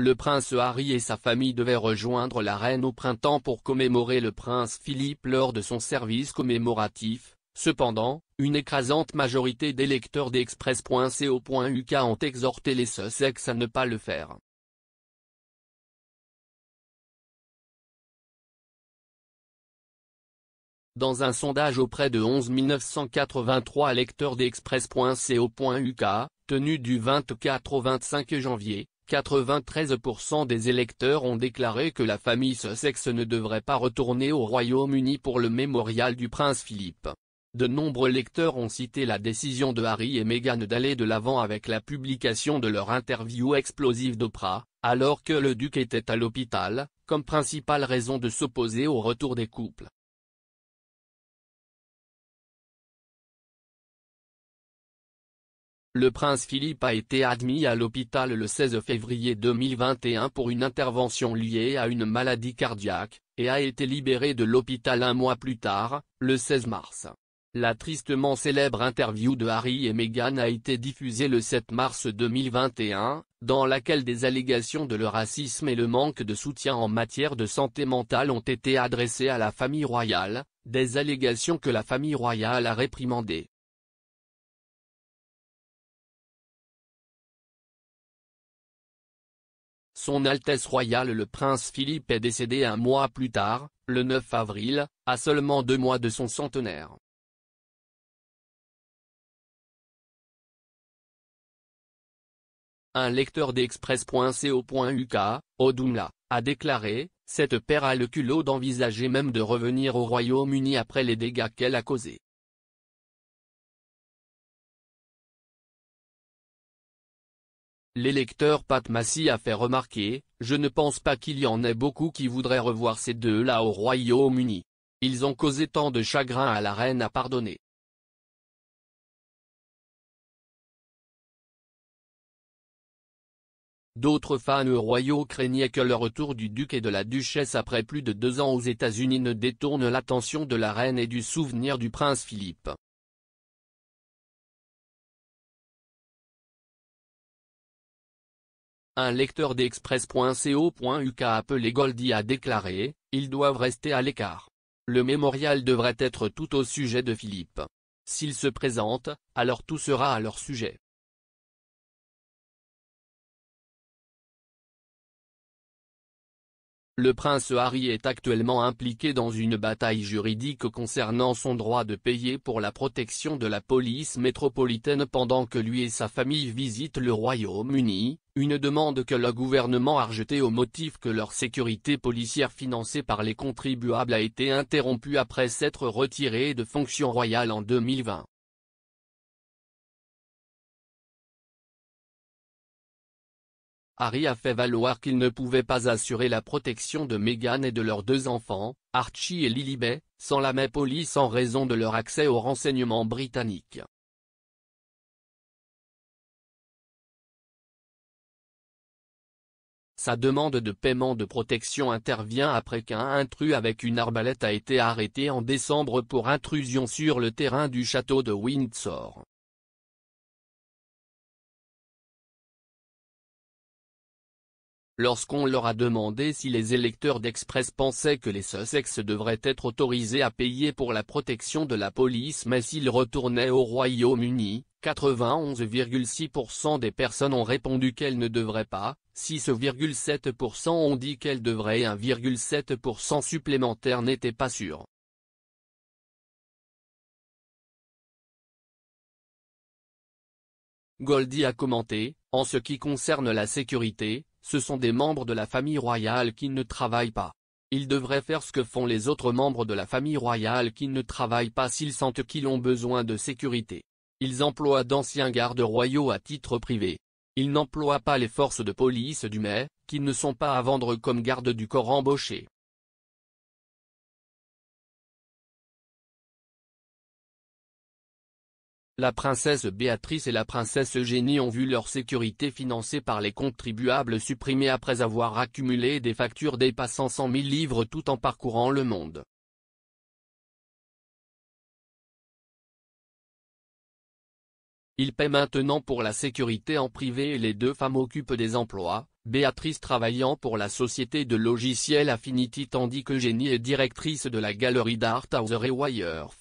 le prince Harry et sa famille devaient rejoindre la reine au printemps pour commémorer le prince Philippe lors de son service commémoratif, cependant, une écrasante majorité des lecteurs d'express.co.uk ont exhorté les Sussex à ne pas le faire. Dans un sondage auprès de 11 983 lecteurs d'express.co.uk, tenu du 24 au 25 janvier, 93% des électeurs ont déclaré que la famille Sussex ne devrait pas retourner au Royaume-Uni pour le mémorial du prince Philippe. De nombreux lecteurs ont cité la décision de Harry et Meghan d'aller de l'avant avec la publication de leur interview explosive d'Oprah, alors que le duc était à l'hôpital, comme principale raison de s'opposer au retour des couples. Le prince Philippe a été admis à l'hôpital le 16 février 2021 pour une intervention liée à une maladie cardiaque, et a été libéré de l'hôpital un mois plus tard, le 16 mars. La tristement célèbre interview de Harry et Meghan a été diffusée le 7 mars 2021, dans laquelle des allégations de le racisme et le manque de soutien en matière de santé mentale ont été adressées à la famille royale, des allégations que la famille royale a réprimandées. Son Altesse royale le prince Philippe est décédé un mois plus tard, le 9 avril, à seulement deux mois de son centenaire. Un lecteur d'express.co.uk, Odumla, a déclaré, « Cette paire a le culot d'envisager même de revenir au Royaume-Uni après les dégâts qu'elle a causés. L'électeur Pat Massey a fait remarquer, je ne pense pas qu'il y en ait beaucoup qui voudraient revoir ces deux-là au Royaume-Uni. Ils ont causé tant de chagrin à la reine à pardonner. D'autres fans royaux craignaient que le retour du duc et de la duchesse après plus de deux ans aux États-Unis ne détourne l'attention de la reine et du souvenir du prince Philippe. Un lecteur d'express.co.uk appelé Goldie a déclaré, ils doivent rester à l'écart. Le mémorial devrait être tout au sujet de Philippe. S'il se présente, alors tout sera à leur sujet. Le prince Harry est actuellement impliqué dans une bataille juridique concernant son droit de payer pour la protection de la police métropolitaine pendant que lui et sa famille visitent le Royaume-Uni, une demande que le gouvernement a rejetée au motif que leur sécurité policière financée par les contribuables a été interrompue après s'être retirée de fonction royale en 2020. Harry a fait valoir qu'il ne pouvait pas assurer la protection de Meghan et de leurs deux enfants, Archie et Lilibet, sans la main Police en raison de leur accès aux renseignements britanniques. Sa demande de paiement de protection intervient après qu'un intrus avec une arbalète a été arrêté en décembre pour intrusion sur le terrain du château de Windsor. lorsqu'on leur a demandé si les électeurs d'Express pensaient que les Sussex devraient être autorisés à payer pour la protection de la police mais s'ils retournaient au Royaume-Uni, 91,6% des personnes ont répondu qu'elles ne devraient pas, 6,7% ont dit qu'elles devraient et 1,7% supplémentaire n'étaient pas sûrs. Goldie a commenté, en ce qui concerne la sécurité, ce sont des membres de la famille royale qui ne travaillent pas. Ils devraient faire ce que font les autres membres de la famille royale qui ne travaillent pas s'ils sentent qu'ils ont besoin de sécurité. Ils emploient d'anciens gardes royaux à titre privé. Ils n'emploient pas les forces de police du mai, qui ne sont pas à vendre comme gardes du corps embauchés. La princesse Béatrice et la princesse Eugénie ont vu leur sécurité financée par les contribuables supprimée après avoir accumulé des factures dépassant 100 000 livres tout en parcourant le monde. Ils paient maintenant pour la sécurité en privé et les deux femmes occupent des emplois, Béatrice travaillant pour la société de logiciels Affinity tandis que qu'Eugénie est directrice de la galerie d'art Hauser et Wire